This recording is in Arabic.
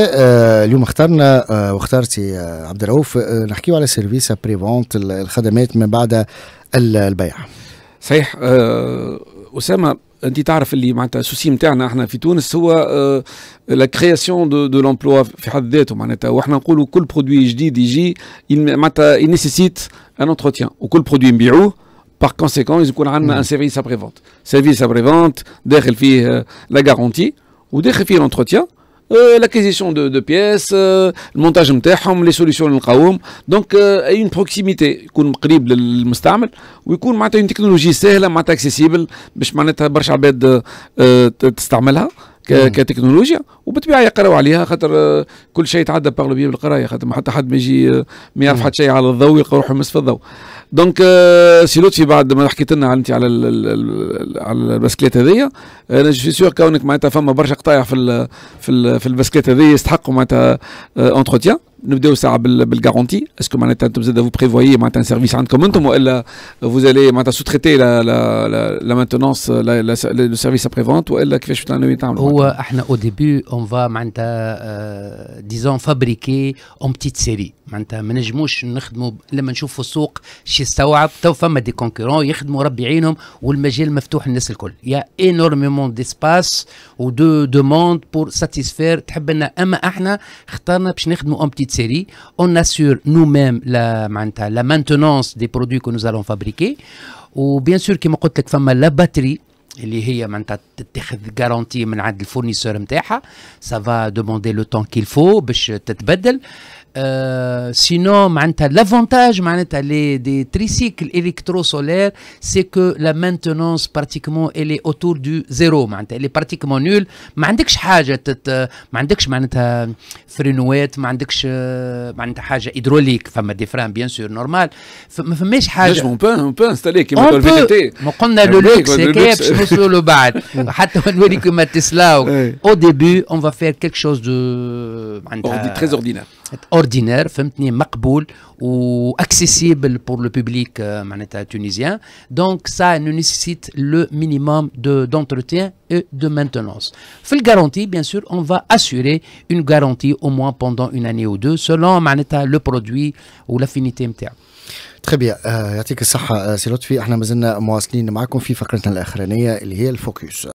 آه، اليوم اخترنا آه، واخترتي آه، عبد الرؤوف نحكيو على سيرفيس ابري فونت الخدمات ما بعد البيع صحيح اسامه انت تعرف اللي معناتها السوسي نتاعنا احنا في تونس هو لا كرياسيون دو, دو لومبلوا في حد ذاته معناتها واحنا نقولوا كل برودوي جديد يجي معناتها نيسيسيت ان انتروتيان وكل برودوي نبيعوه باغ كونسيكون يكون عندنا ان سيرفيس ابري فونت سيرفيس ابري فونت داخل فيه لا غارونتي وداخل فيه لونتروتيان لاكيزيسيون دو دو بياس المونتاج نتاعهم لي سوليسيون نلقاوهم دونك اي اون بروكسيميتي يكون قريب للمستعمل ويكون معناتها اون تكنولوجي سهله معناتها اكسيسيبل باش معناتها برشا عباد تستعملها كتكنولوجيا وبالطبيعه يقراو عليها خاطر كل شيء يتعدى بار لو بالقرايه خاطر حتى حد ما يجي ما يعرف حتى شيء على الضوء يلقى روحه في الضوء دونك آه، سي لطفي بعد ما حكيت لنا انت على الـ الـ على البسكليت هذيا آه، انا جو سيور كونك معناتها فما برشا قطايع في الـ في ال في البسكليت هذيا يستحقوا معناتها اونتروتيا آه، نبداو ساعه بالكارونتي اسكو معناتها انتم زاد فو بريفوي معناتها سيرفيس عندكم انتم والا فو زالي معناتها سو تريتي لا لا لا لا مانتونونس لو سيرفيس ابري فونت والا كيفاش تعملوا هو احنا او ديبي اون فا معناتها ديزون فابريكي اون بتيت سيري معناتها ما نجموش نخدموا لما نشوفوا السوق شي استوعب تو فما دي كونكورون يخدموا ربي يعينهم والمجال مفتوح للناس الكل يا انورميمون ديسباس ودو دوموند بور ساتيسفير تحب لنا اما احنا اخترنا باش نخدموا اون بتيت سيري اون اسيور نو ميم لا معناتها لا مانتونونس دي برودوي كو نو زالون فابريكي وبيان سور كيما قلت لك فما لا باتري اللي هي معناتها تتخذ جارونتي من عند الفورنيسور نتاعها سافا دوموندي لو تون كيل فو باش تتبدل Euh, sinon, l'avantage des tricycles électrosolaires, c'est que la maintenance, pratiquement, elle est autour du zéro. Elle est pratiquement nulle. Je n'ai pas de freinouettes, je n'ai pas de hydraulique. Enfin, des freins, bien sûr, normal. On peut, on peut installer qui le VTT. on a le c'est qu'il y a un peu de le Tesla, au début, on va faire quelque chose de... Euh, très ordinaire. Euh, ordinaire, fin tenir mac ou accessible pour le public euh, tunisien donc ça ne nécessite le minimum de d'entretien et de maintenance fut garantie bien sûr on va assurer une garantie au moins pendant une année ou deux selon le produit ou l'affinité. très bien le euh, focus